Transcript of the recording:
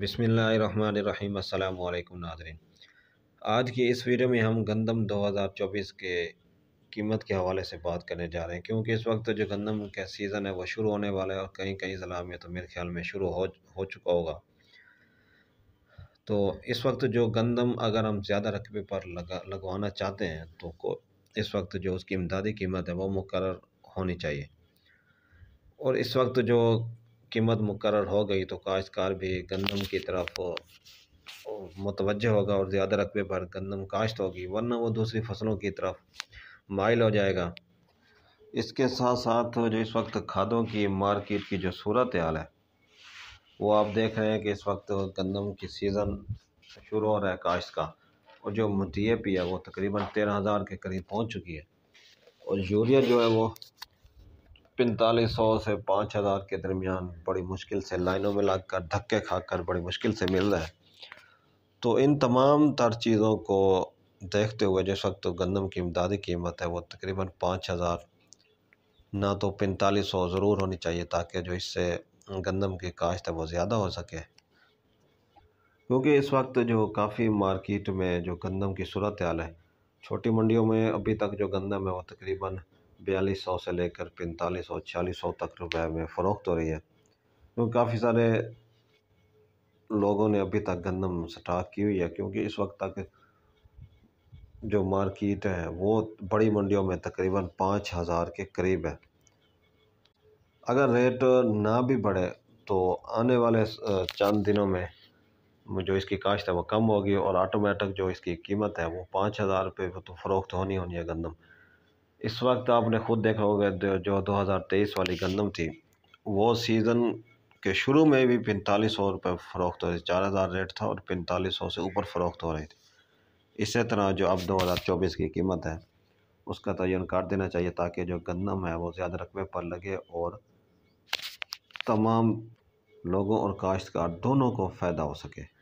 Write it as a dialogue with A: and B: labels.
A: बिसमीम अल्लाम नाजरीन आज की इस वीडियो में हम गंदम 2024 के कीमत के हवाले से बात करने जा रहे हैं क्योंकि इस वक्त जो गंदम का सीज़न है वो शुरू होने वाला है और कहीं कहीं ज़िला में तो मेरे ख्याल में शुरू हो हो चुका होगा तो इस वक्त जो गंदम अगर हम ज़्यादा रकबे पर लगा लगवाना चाहते हैं तो इस वक्त जो उसकी इमदादी कीमत है वो मुकर होनी चाहिए और इस वक्त जो कीमत मुकर हो गई तो काश्तकार भी गंदम की तरफ मुतवजह होगा और ज़्यादा रकबे पर गंदम काश्त होगी वरना वो दूसरी फसलों की तरफ माइल हो जाएगा इसके साथ साथ जो इस वक्त खादों की मार्केट की जो सूरत हाल है वो आप देख रहे हैं कि इस वक्त गंदम की सीज़न शुरू हो रहा है काश्त का और जो डी ए पी है वो तकरीबन तेरह हज़ार के करीब पहुँच चुकी है और यूरिया जो है वो पैंतालीस सौ से पाँच हज़ार के दरमियान बड़ी मुश्किल से लाइनों में लग कर धक्के खा कर बड़ी मुश्किल से मिल रहा है तो इन तमाम तर चीज़ों को देखते हुए जिस वक्त तो गंदम की इमदादी कीमत है वो तकरीबन पाँच हज़ार ना तो पैंतालीस सौ ज़रूर होनी चाहिए ताकि जो इससे गंदम की काश्त है वो ज़्यादा हो सके क्योंकि इस वक्त जो काफ़ी मार्केट में जो गंदम की सूरत हाल है छोटी मंडियों में अभी तक जो गंदम है वो तकरीबन बयालीस सौ से लेकर पैंतालीस सौ छियालीस सौ तक रुपए में फ़रोख्त हो रही है क्योंकि तो काफ़ी सारे लोगों ने अभी तक गंदम स्टाक की हुई है क्योंकि इस वक्त तक जो मार्केट है वो बड़ी मंडियों में तकरीबन पाँच हज़ार के करीब है अगर रेट ना भी बढ़े तो आने वाले चंद दिनों में जो इसकी काश्त है वो कम होगी और ऑटोमेटिक जो इसकी कीमत है वो पाँच हज़ार रुपये तो फ़रोख्त होनी होनी है गंदम इस वक्त तो आपने ख़ुद देखा होगा जो दो हज़ार तेईस वाली गंदम थी वो सीज़न के शुरू में भी पैंतालीस सौ रुपये फ़रोख्त हो रही थी चार हज़ार रेट था और पैंतालीस सौ से ऊपर फ़रोख्त हो रही थी इसी तरह जो अब दो हज़ार चौबीस की कीमत है उसका तयन कर देना चाहिए ताकि जो गंदम है वो ज़्यादा रकमे पर लगे और तमाम लोगों और काश्तकार दोनों को फ़ायदा हो सके